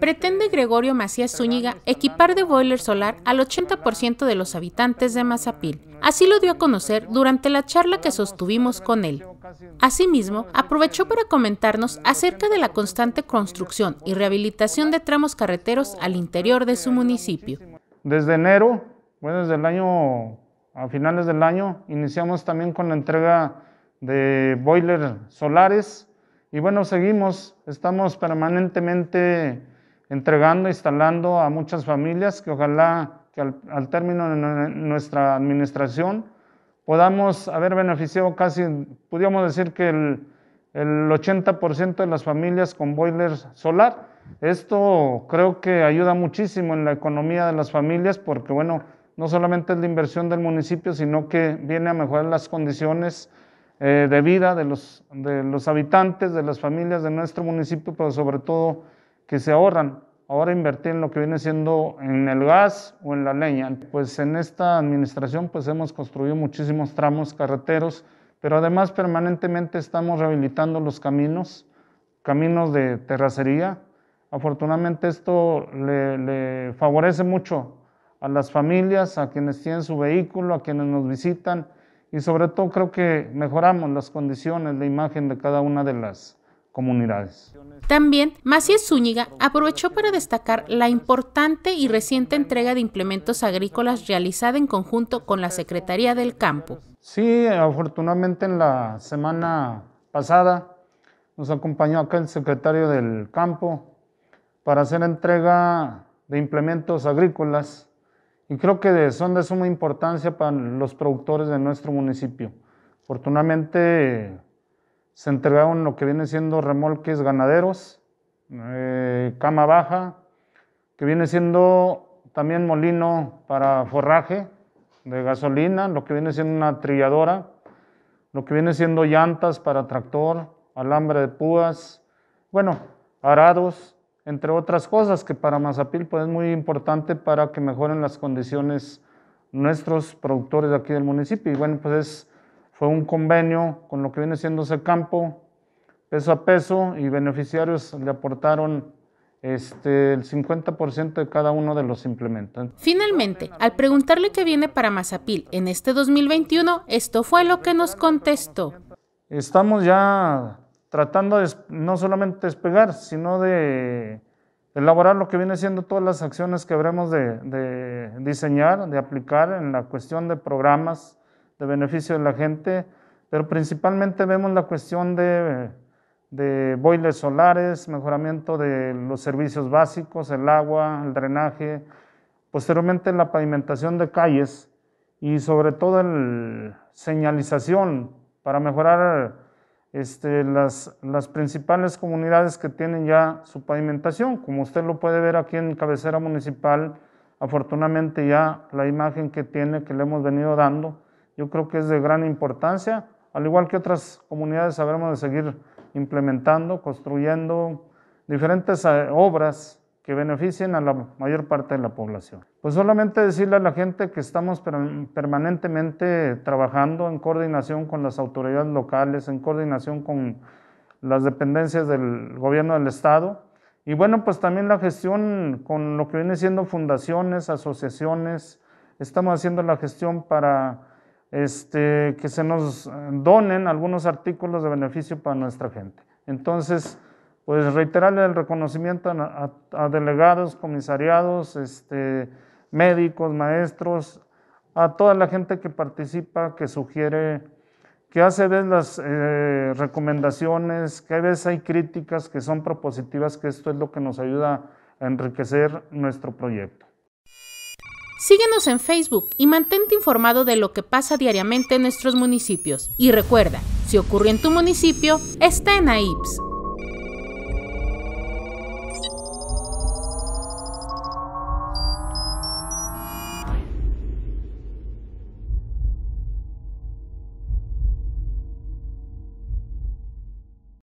Pretende Gregorio Macías Zúñiga este equipar de boiler solar al 80% de los habitantes de Mazapil. Así lo dio a conocer durante la charla que sostuvimos con él. Asimismo, aprovechó para comentarnos acerca de la constante construcción y rehabilitación de tramos carreteros al interior de su municipio. Desde enero, bueno, desde el año, a finales del año, iniciamos también con la entrega de boilers solares y bueno, seguimos, estamos permanentemente entregando, instalando a muchas familias que ojalá que al, término de nuestra administración podamos haber beneficiado casi, pudiéramos decir que el, el 80% de las familias con boilers solar. Esto creo que ayuda muchísimo en la economía de las familias porque, bueno, no solamente es la inversión del municipio, sino que viene a mejorar las condiciones eh, de vida de los, de los habitantes, de las familias de nuestro municipio, pero sobre todo que se ahorran. Ahora invertir en lo que viene siendo en el gas o en la leña. Pues en esta administración pues hemos construido muchísimos tramos carreteros, pero además permanentemente estamos rehabilitando los caminos, caminos de terracería. Afortunadamente esto le favorece mucho a las familias, a quienes tienen su vehículo, a quienes nos visitan, y sobre todo creo que mejoramos las condiciones, de imagen de cada una de las comunidades. También, Macías Zúñiga aprovechó para destacar la importante y reciente entrega de implementos agrícolas realizada en conjunto con la Secretaría del Campo. Sí, afortunadamente en la semana pasada nos acompañó acá el secretario del Campo para hacer entrega de implementos agrícolas y creo que son de suma importancia para los productores de nuestro municipio. Afortunadamente se entregaron lo que viene siendo remolques ganaderos, eh, cama baja, que viene siendo también molino para forraje de gasolina, lo que viene siendo una trilladora, lo que viene siendo llantas para tractor, alambre de púas, bueno, arados, entre otras cosas, que para Mazapil pues, es muy importante para que mejoren las condiciones nuestros productores aquí del municipio. Y bueno, pues fue un convenio con lo que viene siendo ese campo, peso a peso, y beneficiarios le aportaron este, el 50% de cada uno de los implementos. Finalmente, al preguntarle qué viene para Mazapil en este 2021, esto fue lo que nos contestó. Estamos ya tratando no solamente despegar, sino de elaborar lo que viene siendo todas las acciones que habremos de, diseñar, de aplicar en la cuestión de programas de beneficio de la gente, pero principalmente vemos la cuestión de, de solares, mejoramiento de los servicios básicos, el agua, el drenaje, posteriormente la pavimentación de calles y sobre todo la señalización para mejorar este, las, las, principales comunidades que tienen ya su pavimentación. Como usted lo puede ver aquí en cabecera municipal, afortunadamente ya la imagen que tiene, que le hemos venido dando, yo creo que es de gran importancia. Al igual que otras comunidades, habremos de seguir implementando, construyendo diferentes eh, obras que beneficien a la mayor parte de la población. Pues solamente decirle a la gente que estamos permanentemente trabajando en coordinación con las autoridades locales, en coordinación con las dependencias del gobierno del Estado. Y bueno, pues también la gestión con lo que viene siendo fundaciones, asociaciones, estamos haciendo la gestión para este, que se nos donen algunos artículos de beneficio para nuestra gente. Entonces, pues reiterarle el reconocimiento a, delegados, comisariados, este, médicos, maestros, a toda la gente que participa, que sugiere, que hace de las eh, recomendaciones, que a veces hay críticas que son propositivas, que esto es lo que nos ayuda a enriquecer nuestro proyecto. Síguenos en Facebook y mantente informado de lo que pasa diariamente en nuestros municipios. Y recuerda, si ocurre en tu municipio, está en AIPS.